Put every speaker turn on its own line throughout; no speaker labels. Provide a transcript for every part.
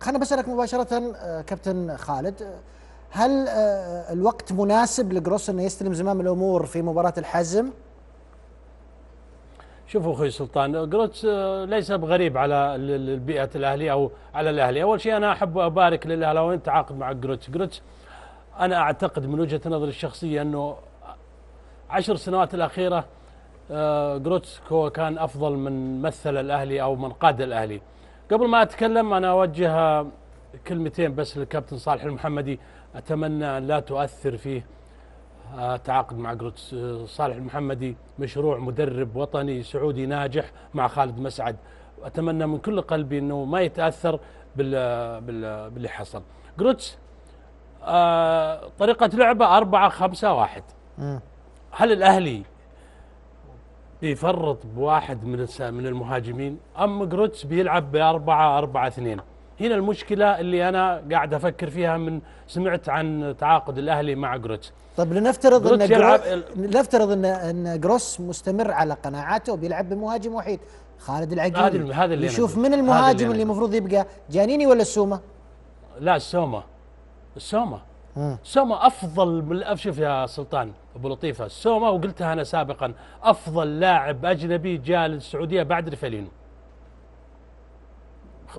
خلنا بسألك مباشرة آه، كابتن خالد هل آه، الوقت مناسب لجروس انه يستلم زمام الامور في مباراة الحزم؟
شوفوا اخوي سلطان جروتس آه، ليس بغريب على البيئة الاهلية او على الاهلي، اول شيء انا احب ابارك للاهلاويين تعاقد مع جروتس، جروتس انا اعتقد من وجهة نظري الشخصية انه عشر سنوات الاخيرة جروتس هو كان افضل من مثل الاهلي او من قاد الاهلي. قبل ما اتكلم انا اوجه كلمتين بس للكابتن صالح المحمدي اتمنى ان لا تؤثر فيه تعاقد مع جروتس صالح المحمدي مشروع مدرب وطني سعودي ناجح مع خالد مسعد اتمنى من كل قلبي انه ما يتاثر بال باللي حصل جروتس آه، طريقه لعبه 4 5 1 هل الاهلي يفرط بواحد من من المهاجمين أم جروتس بيلعب بأربعة أربعة اثنين هنا المشكلة اللي أنا قاعد أفكر فيها من سمعت عن تعاقد الأهلي مع جروتس
طيب لنفترض جروتس أن يلعب لنفترض أن أن جروس مستمر على قناعاته وبيلعب بمهاجم وحيد خالد العقيل هذا اللي يشوف من المهاجم اللي المفروض يبقى جانيني ولا السومة؟
لا السومة السومة سوما افضل شوف يا سلطان ابو لطيفه سوما وقلتها انا سابقا افضل لاعب اجنبي جاء للسعوديه بعد ريفالينو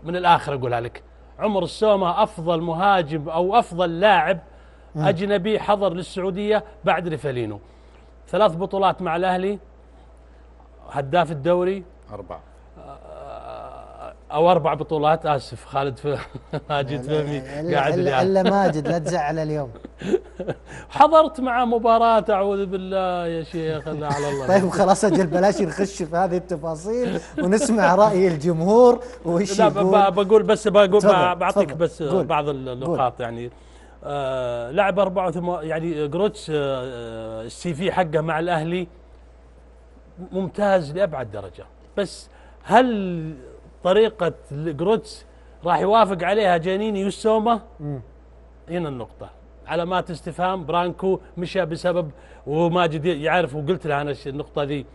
من الاخر اقولها لك عمر السومه افضل مهاجم او افضل لاعب اجنبي حضر للسعوديه بعد ريفالينو ثلاث بطولات مع الاهلي هداف الدوري اربعه آه، او اربع بطولات اسف خالد ماجد فهمي قاعد الا, إلا ماجد
لا تزعل اليوم
حضرت مع مباراه اعوذ بالله يا شيخ لا على الله طيب خلاص
اجل بلاش نخش في هذه التفاصيل ونسمع راي الجمهور وش لا
بقول بس بقول بعطيك بس قول بعض النقاط يعني آه لعب 84 يعني جروتش آه،, آه السي في حقه مع الاهلي ممتاز لابعد درجه بس هل طريقه جروتس راح يوافق عليها جانيني يوسوما هنا النقطه علامات استفهام برانكو مشى بسبب وماجد يعرف وقلت له انا النقطه ذي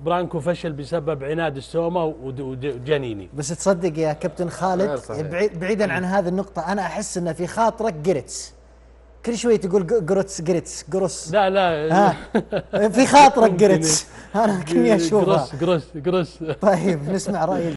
برانكو فشل بسبب عناد السوما وجنيني
بس تصدق يا كابتن خالد بعيدا عن هذه النقطه انا احس انه في خاطرك جريتس كل شوي تقول جروتس جريتس جروس لا لا في خاطرك جريتس انا كني اشوفه جروس
جروس جروس طيب نسمع راي